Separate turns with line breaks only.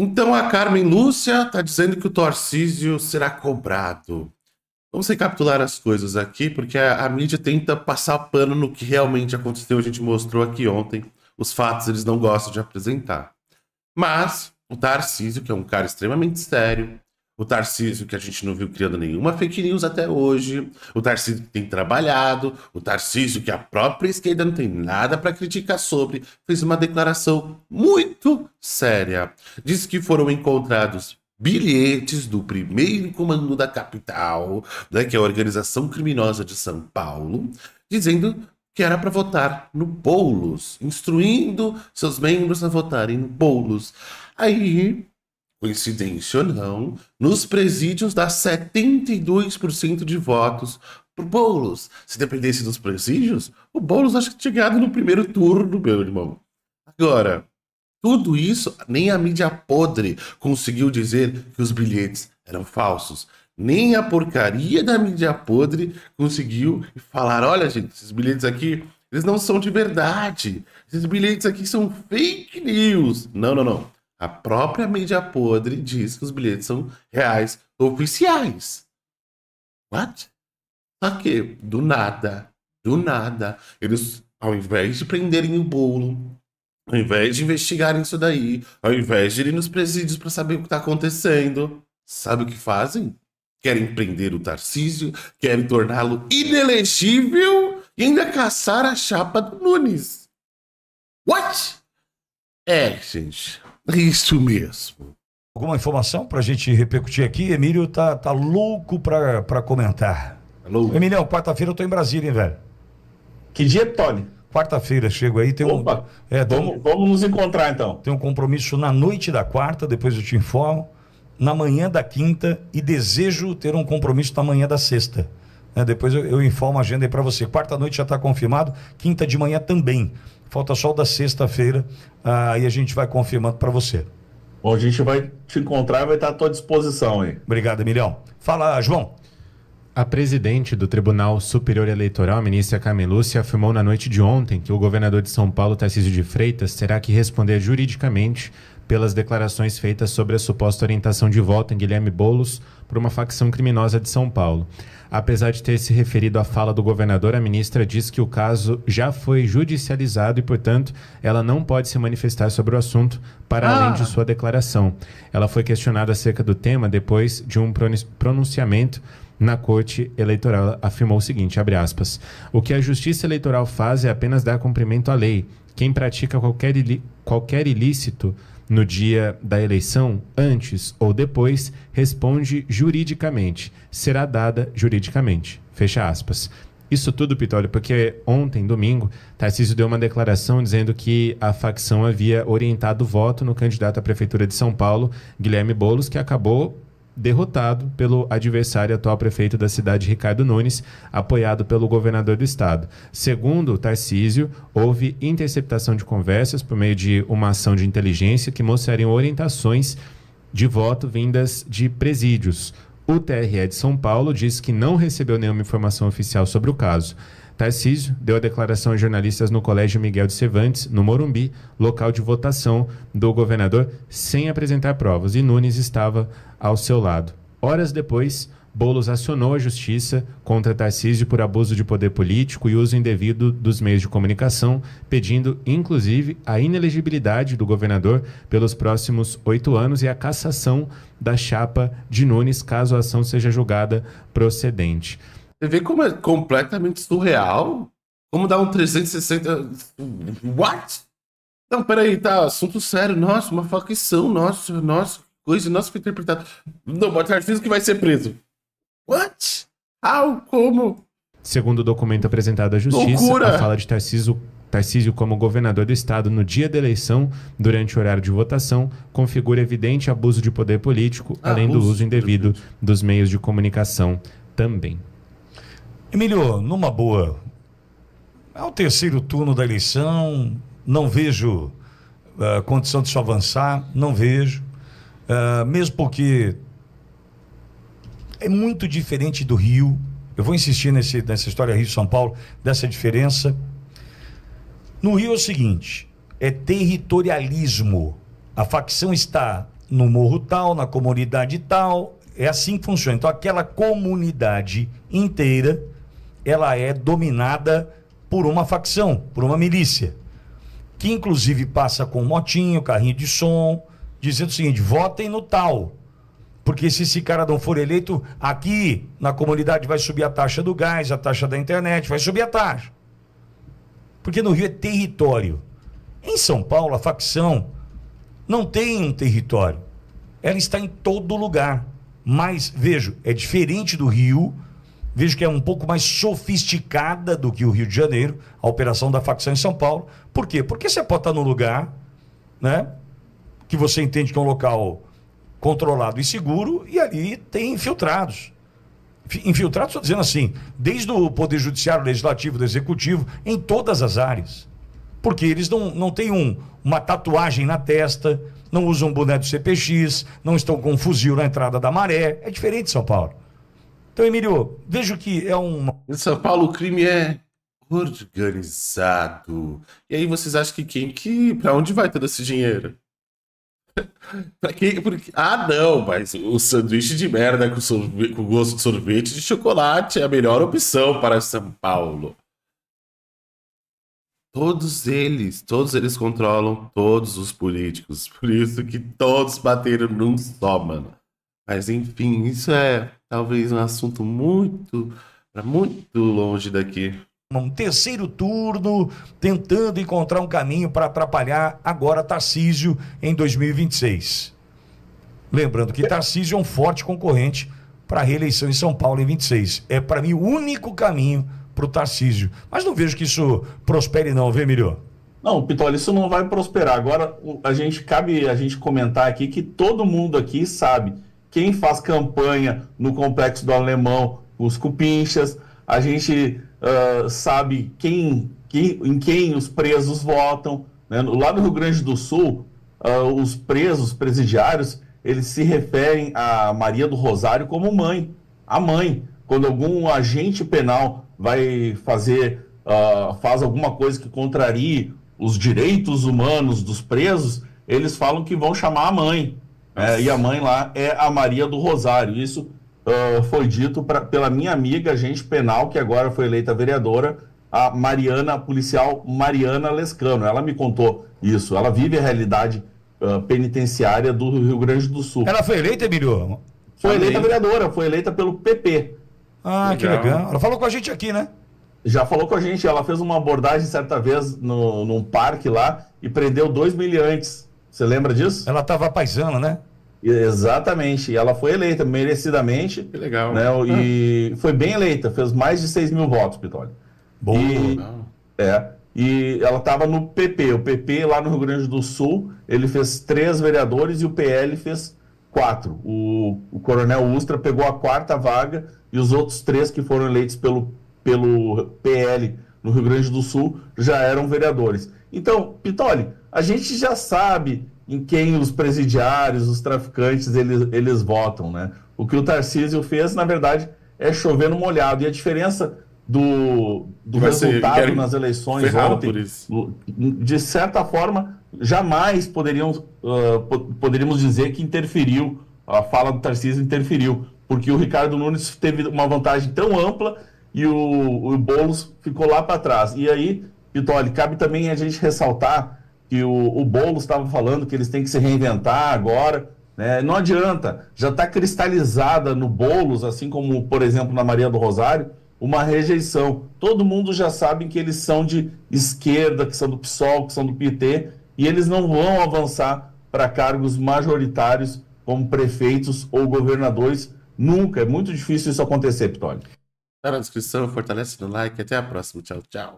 Então a Carmen Lúcia está dizendo que o Torcísio será cobrado. Vamos recapitular as coisas aqui, porque a, a, mídia tenta passar pano no que realmente aconteceu. A gente mostrou aqui ontem. Os fatos eles não gostam de apresentar. Mas o Tarcísio, que é um cara extremamente sério, o Tarcísio, que a gente não viu criando nenhuma fake news até hoje. O Tarcísio que tem trabalhado. O Tarcísio, que a própria esquerda não tem nada para criticar sobre, fez uma declaração muito séria. Diz que foram encontrados bilhetes do primeiro comando da capital, né, que é a organização criminosa de São Paulo, dizendo que era para votar no Boulos, instruindo seus membros a votarem no Boulos. Aí coincidência ou não, nos presídios dá 72% de votos pro Boulos. Se dependesse dos presídios, o Boulos acho que tinha ganhado no primeiro turno, meu irmão. Agora, tudo isso, nem a mídia podre conseguiu dizer que os bilhetes eram falsos. Nem a porcaria da mídia podre conseguiu falar: olha, gente, esses bilhetes aqui, eles não são de verdade. Esses bilhetes aqui são fake news. Não, não, não. A própria mídia podre diz que os bilhetes são reais oficiais. What? Só que, do nada, do nada, eles, ao invés de prenderem o bolo, ao invés de investigarem isso daí, ao invés de irem nos presídios para saber o que está acontecendo, sabe o que fazem? Querem prender o Tarcísio, querem torná-lo inelegível e ainda caçar a chapa do
Nunes. What?
É, gente.
Isso mesmo. Alguma informação para a gente repercutir aqui? Emílio tá, tá louco para comentar. Tá louco. Emílio, quarta-feira eu tô em Brasília, hein, velho? Que dia, Tony? Quarta-feira chego aí, tem Opa, é, um. É, vamos, vamos nos encontrar então. Tem um compromisso na noite da quarta, depois eu te informo. Na manhã da quinta e desejo ter um compromisso na manhã da sexta. É, depois eu, eu, informo a agenda aí para você. Quarta noite já está confirmado, quinta de manhã também. Falta só o da sexta-feira ah, aí a gente vai confirmando para você.
Bom, a gente vai te encontrar e vai estar à tua disposição aí. Obrigado, Emilhão. Fala, João.
A presidente do Tribunal Superior Eleitoral, a ministra Lúcia, afirmou na noite de ontem que o governador de São Paulo, Tarcísio de Freitas, terá que responder juridicamente pelas declarações feitas sobre a suposta orientação de voto em Guilherme Bolos por uma facção criminosa de São Paulo. Apesar de ter se referido à fala do governador, a ministra diz que o caso já foi judicializado e, portanto, ela não pode se manifestar sobre o assunto para ah. além de sua declaração. Ela foi questionada acerca do tema depois de um pronunciamento na Corte Eleitoral afirmou o seguinte, aspas, o que a Justiça Eleitoral faz é apenas dar cumprimento à lei. Quem pratica qualquer, qualquer ilícito no dia da eleição, antes ou depois, responde juridicamente. Será dada juridicamente. Fecha aspas. Isso tudo, Pitório, porque ontem, domingo, Tarcísio deu uma declaração dizendo que a facção havia orientado o voto no candidato à Prefeitura de São Paulo, Guilherme Boulos, que acabou derrotado pelo adversário atual prefeito da cidade, Ricardo Nunes, apoiado pelo governador do estado. Segundo Tarcísio, houve interceptação de conversas por meio de uma ação de inteligência que mostrariam orientações de voto vindas de presídios. O TRE de São Paulo diz que não recebeu nenhuma informação oficial sobre o caso. Tarcísio deu a declaração a jornalistas no Colégio Miguel de Cervantes, no Morumbi, local de votação do governador, sem apresentar provas, e Nunes estava ao seu lado. Horas depois, Bolos acionou a justiça contra Tarcísio por abuso de poder político e uso indevido dos meios de comunicação, pedindo, inclusive, a inelegibilidade do governador pelos próximos oito anos e a cassação da chapa de Nunes, caso a ação seja julgada procedente.
Você vê como é completamente surreal? Como dá um 360. What? Não, peraí, tá, assunto sério. Nossa, uma facção, nossa, nossa, coisa, nossa, foi interpretado. Não, bota artista que vai ser preso. What? How? Como?
Segundo o documento apresentado à justiça, Loucura. a fala de Tarcísio, Tarcísio como governador do estado no dia da eleição, durante o horário de votação, configura evidente abuso de poder político, ah, além do uso indevido dos meios de comunicação também.
Emílio, numa boa, É o terceiro turno da eleição, não vejo uh, condição de se avançar, não vejo. Uh, mesmo porque é muito diferente do Rio. Eu vou insistir nesse, nessa história Rio-São Paulo, dessa diferença. No Rio é o seguinte: é territorialismo. A facção está no morro tal, na comunidade tal. É assim que funciona. Então, aquela comunidade inteira ela é dominada por uma facção, por uma milícia, que inclusive passa com motinho, carrinho de som, dizendo o seguinte: votem no tal. Porque se esse cara não for eleito, aqui na comunidade vai subir a taxa do gás, a taxa da internet, vai subir a taxa. Porque no Rio é território. Em São Paulo, a facção não tem um território. Ela está em todo lugar. Mas, vejo, é diferente do Rio Vejo que é um pouco mais sofisticada do que o Rio de Janeiro, a operação da facção em São Paulo. Por quê? Porque você pode estar num lugar, né? Que você entende que é um local controlado e seguro, e ali tem infiltrados. Infiltrados, estou dizendo assim, desde o Poder Judiciário, Legislativo, do Executivo, em todas as áreas. Porque eles não, não têm um, uma tatuagem na testa, não usam boné do CPX, não estão com um fuzil na entrada da maré. É diferente de São Paulo. Então, Emílio, vejo que é um. Em São Paulo, o crime é
organizado. E aí vocês acham que quem que. Pra onde vai todo esse dinheiro? pra quem. Porque... Ah, não, mas o sanduíche de merda com, sorvete, com gosto de sorvete de chocolate é a melhor opção para São Paulo. Todos eles, todos eles controlam todos os políticos. Por isso que todos bateram num só, mano. Mas enfim, isso é talvez um assunto muito, muito longe daqui
um terceiro turno, tentando encontrar um caminho para atrapalhar agora Tarcísio em 2026. Lembrando que Tarcísio é um forte concorrente para a reeleição em São Paulo em 26. É, para mim, o único caminho para o Tarcísio. Mas não vejo que isso prospere, não, vê, melhor Não, Pitoli, isso não vai prosperar. Agora, a gente cabe a gente comentar aqui
que todo mundo aqui sabe quem faz campanha no complexo do Alemão, os cupinchas, a gente uh, sabe quem, quem, em quem os presos votam. Né? Lá no Rio Grande do Sul, uh, os presos, presidiários, eles se referem a Maria do Rosário como mãe, a mãe. Quando algum agente penal vai fazer, uh, faz alguma coisa que contrarie os direitos humanos dos presos, eles falam que vão chamar a mãe. É, e a mãe lá é a Maria do Rosário. Isso uh, foi dito pra, pela minha amiga, agente penal, que agora foi eleita vereadora, a Mariana, policial Mariana Lescano. Ela me contou isso. Ela vive a realidade uh, penitenciária do Rio Grande do Sul. Ela foi
eleita, Emílio? Foi eleita
vereadora, foi eleita pelo PP.
Ah, legal. que legal.
Ela falou com a gente aqui, né? Já falou com a gente. Ela fez uma abordagem certa vez no, num parque lá e prendeu dois miliantes. Você lembra disso? Ela estava paisana, né? Exatamente. E ela foi eleita merecidamente. Que
legal. Né? Ah. E
foi bem eleita, fez mais de 6 mil votos, Pitoli. Bom, e, É. E ela estava no PP. O PP lá no Rio Grande do Sul, ele fez três vereadores e o PL fez quatro. O, o Coronel Ustra pegou a quarta vaga e os outros três que foram eleitos pelo, pelo PL no Rio Grande do Sul já eram vereadores. Então, Pitoli, a gente já sabe em quem os presidiários, os traficantes, eles, eles votam, né? O que o Tarcísio fez, na verdade, é chover no molhado. E a diferença do, do resultado nas eleições ontem, de certa forma, jamais poderiam, uh, poderíamos dizer que interferiu, a fala do Tarcísio interferiu, porque o Ricardo Nunes teve uma vantagem tão ampla e o, o Boulos ficou lá para trás. E aí, Vitoli, cabe também a gente ressaltar que o, o Boulos estava falando que eles têm que se reinventar agora. Né? Não adianta, já está cristalizada no Boulos, assim como, por exemplo, na Maria do Rosário, uma rejeição. Todo mundo já sabe que eles são de esquerda, que são do PSOL, que são do PT, e eles não vão avançar para cargos majoritários como prefeitos ou governadores. Nunca. É muito difícil isso acontecer, Pitoli.
Está na descrição, fortalece no like. Até a próxima. Tchau, tchau.